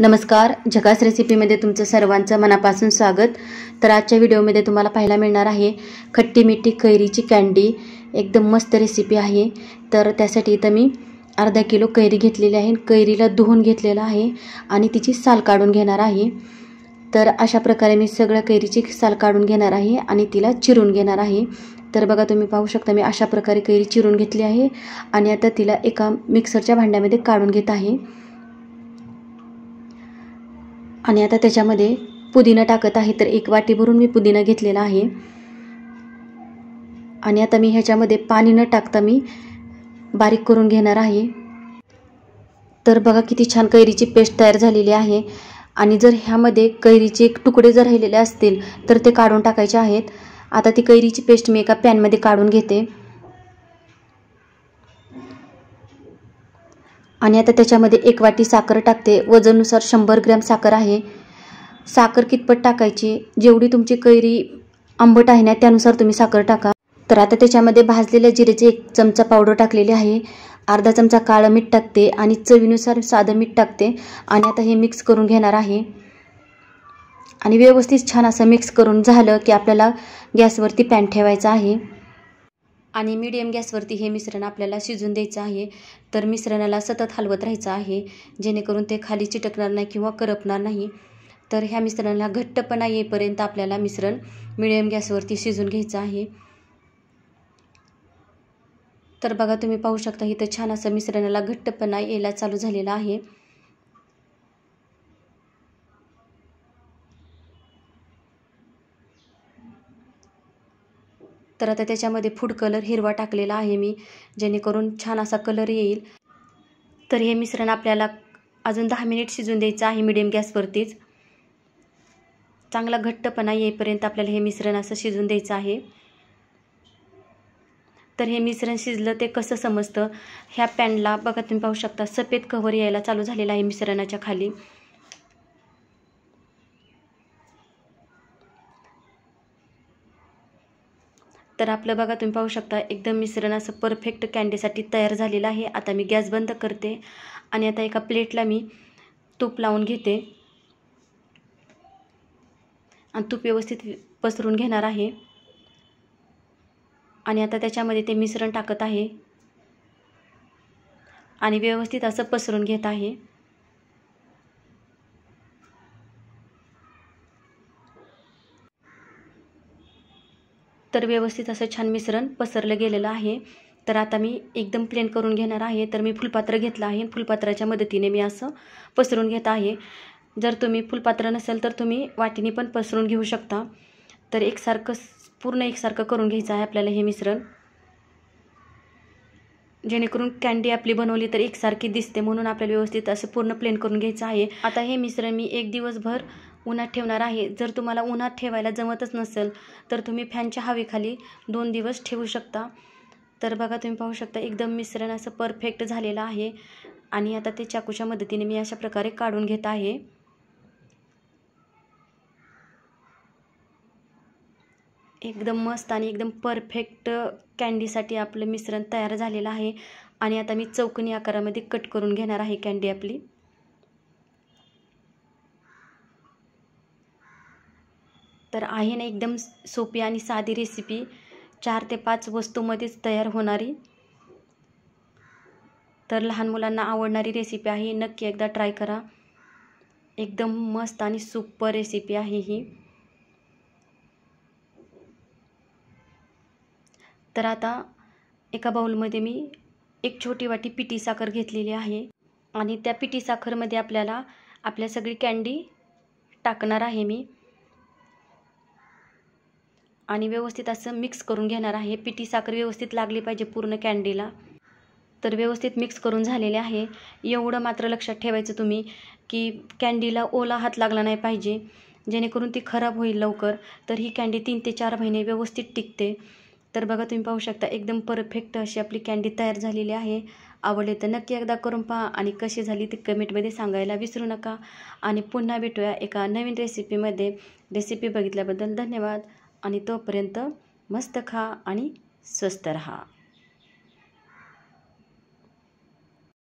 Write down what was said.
नमस्कार झकास रेसिपीमध्ये तुमचं सर्वांचं मनापासून स्वागत तर आजच्या व्हिडिओमध्ये तुम्हाला पाहायला मिळणार आहे खट्टी मिठी कैरीची कँडी एकदम मस्त रेसिपी आहे तर त्यासाठी इथं मी अर्धा किलो कैरी घेतलेली आहे कैरीला धुवून घेतलेलं आहे आणि तिची साल काढून घेणार आहे तर अशा प्रकारे मी सगळ्या कैरीची साल काढून घेणार आहे आणि तिला चिरून घेणार आहे तर बघा तुम्ही पाहू शकता मी अशा प्रकारे कैरी चिरून घेतली आहे आणि आता तिला एका मिक्सरच्या भांड्यामध्ये काढून घेत आहे आणि आता त्याच्यामध्ये पुदिना टाकत आहे तर एक वाटी भरून मी पुदिना घेतलेला आहे आणि आता मी ह्याच्यामध्ये पाणी न टाकता मी बारीक करून घेणार आहे तर बघा किती छान कैरीची पेस्ट तयार झालेली आहे आणि जर ह्यामध्ये कैरीचे एक तुकडे जर राहिलेले असतील तर ते काढून टाकायचे आहेत आता ती कैरीची पेस्ट मी एका पॅनमध्ये काढून घेते आणि आता त्याच्यामध्ये एक वाटी साखर टाकते वजननुसार शंभर ग्रॅम साखर आहे साखर कितपत टाकायची जेवढी तुमची कैरी आंबट आहे ना त्यानुसार तुम्ही साखर टाका तर आता त्याच्यामध्ये भाजलेल्या जिरेचे एक चमचा पावडर टाकलेली आहे अर्धा चमचा काळं मीठ टाकते आणि चवीनुसार साधं मीठ टाकते आणि आता हे मिक्स करून घेणार आहे आणि व्यवस्थित छान असं मिक्स करून झालं की आपल्याला गॅसवरती पॅन ठेवायचा आहे आणि मीडियम गॅसवरती हे मिश्रण आपल्याला शिजून द्यायचं आहे तर मिश्रणाला सतत हलवत राहायचं आहे जेणेकरून ते खाली चिटकणार नाही किंवा करपणार नाही तर ह्या मिश्रणाला घट्टपणा येईपर्यंत आपल्याला मिश्रण मिडियम गॅसवरती शिजून घ्यायचं आहे तर बघा तुम्ही पाहू शकता इथं छान असं मिश्रणाला घट्टपणा यायला चालू झालेला आहे तर आता त्याच्यामध्ये फूड कलर हिरवा टाकलेला आहे मी जेणेकरून छान असा कलर येईल तर हे मिश्रण आपल्याला अजून दहा मिनिट शिजून द्यायचं आहे मिडियम गॅसवरतीच चांगला घट्टपणा येईपर्यंत आपल्याला हे मिश्रण असं शिजून द्यायचं आहे तर हे मिश्रण शिजलं ते कसं समजतं ह्या पॅनला बघा तुम्ही पाहू शकता सफेद कव्हर यायला चालू झालेला आहे मिश्रणाच्या खाली तर आपलं बघा तुम्ही पाहू शकता एकदम मिश्रण असं परफेक्ट कॅन्डीसाठी तयार झालेलं आहे आता मी गॅस बंद करते आणि आता एका प्लेटला मी तूप लावून घेते आणि तूप व्यवस्थित पसरून घेणार आहे आणि आता त्याच्यामध्ये ते मिश्रण टाकत आहे आणि व्यवस्थित असं पसरून घेत आहे तर व्यवस्थित असं छान मिश्रण पसरलं गेलेलं आहे तर आता मी एकदम प्लेन करून घेणार आहे तर मी फुलपात्र घेतलं आहे फुलपात्राच्या मदतीने मी असं पसरून घेत आहे जर तुम्ही फुलपात्र नसेल तर तुम्ही वाटीने पण पसरून घेऊ शकता तर एकसारखं पूर्ण एकसारखं करून घ्यायचं आहे आपल्याला हे मिश्रण जेणेकरून कँडी आपली बनवली तर एकसारखी दिसते म्हणून आपल्याला व्यवस्थित असं पूर्ण प्लेन करून घ्यायचं आहे आता हे मिश्रण मी एक दिवसभर उन्हात ठेवणार आहे जर तुम्हाला उन्हात ठेवायला जमतच नसेल तर तुम्ही फॅनच्या हवेखाली दोन दिवस ठेवू शकता तर बघा तुम्ही पाहू शकता एकदम मिश्रण असं परफेक्ट झालेलं आहे आणि आता ते चाकूच्या मदतीने मी अशा प्रकारे काढून घेत आहे एकदम मस्त आणि एकदम परफेक्ट कँडीसाठी आपलं मिश्रण तयार झालेलं आहे आणि आता मी चौकणी आकारामध्ये कट करून घेणार आहे कँडी आपली तर आहे ना एकदम सोपी आणि साधी रेसिपी चार ते पाच वस्तूमध्येच तयार होणारी तर लहान मुलांना आवडणारी रेसिपी आहे नक्की एकदा ट्राय करा एकदम मस्त आणि सुपर रेसिपी आहे ही तर आता एका बाऊलमध्ये मी एक छोटी वाटी पिटी साखर घेतलेली आहे आणि त्या पिटी साखरमध्ये आपल्याला आपल्या सगळी कँडी टाकणार आहे मी आणि व्यवस्थित असं मिक्स करून घेणार आहे पिठी साखर व्यवस्थित लागली पाहिजे पूर्ण कँडीला तर व्यवस्थित मिक्स करून झालेले आहे एवढं मात्र लक्षात ठेवायचं तुम्ही की कँडीला ओला हात लागला नाही पाहिजे जेणेकरून ती खराब होईल लवकर तर ही कँडी तीन ते चार महिने व्यवस्थित टिकते तर बघा तुम्ही पाहू शकता एकदम परफेक्ट अशी आपली कँडी तयार झालेली आहे आवडले तर नक्की एकदा करून पहा आणि कशी झाली ती कमेंटमध्ये सांगायला विसरू नका आणि पुन्हा भेटूया एका नवीन रेसिपीमध्ये रेसिपी बघितल्याबद्दल धन्यवाद आणि तोपर्यंत मस्त खा आणि स्वस्त रहा